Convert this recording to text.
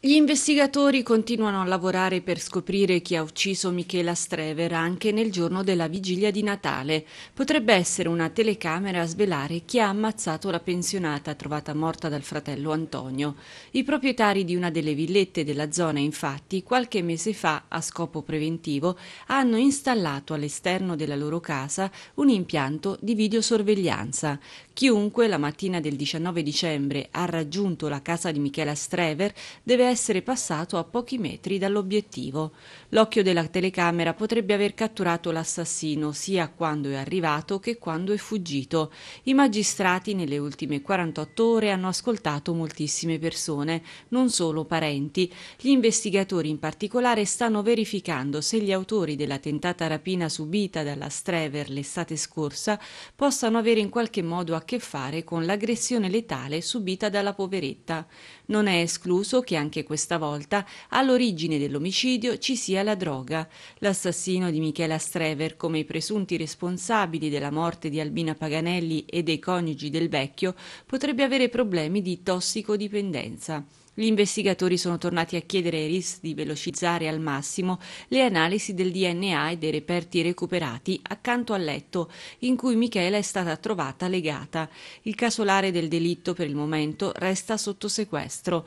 Gli investigatori continuano a lavorare per scoprire chi ha ucciso Michela Strever anche nel giorno della vigilia di Natale. Potrebbe essere una telecamera a svelare chi ha ammazzato la pensionata trovata morta dal fratello Antonio. I proprietari di una delle villette della zona, infatti, qualche mese fa, a scopo preventivo, hanno installato all'esterno della loro casa un impianto di videosorveglianza. Chiunque la mattina del 19 dicembre ha raggiunto la casa di Michela Strever deve essere passato a pochi metri dall'obiettivo. L'occhio della telecamera potrebbe aver catturato l'assassino sia quando è arrivato che quando è fuggito. I magistrati nelle ultime 48 ore hanno ascoltato moltissime persone, non solo parenti. Gli investigatori in particolare stanno verificando se gli autori della tentata rapina subita dalla Strever l'estate scorsa possano avere in qualche modo a che fare con l'aggressione letale subita dalla poveretta. Non è escluso che anche che questa volta all'origine dell'omicidio ci sia la droga. L'assassino di Michela Strever, come i presunti responsabili della morte di Albina Paganelli e dei coniugi del vecchio, potrebbe avere problemi di tossicodipendenza. Gli investigatori sono tornati a chiedere ai RIS di velocizzare al massimo le analisi del DNA e dei reperti recuperati accanto al letto in cui Michela è stata trovata legata. Il casolare del delitto per il momento resta sotto sequestro.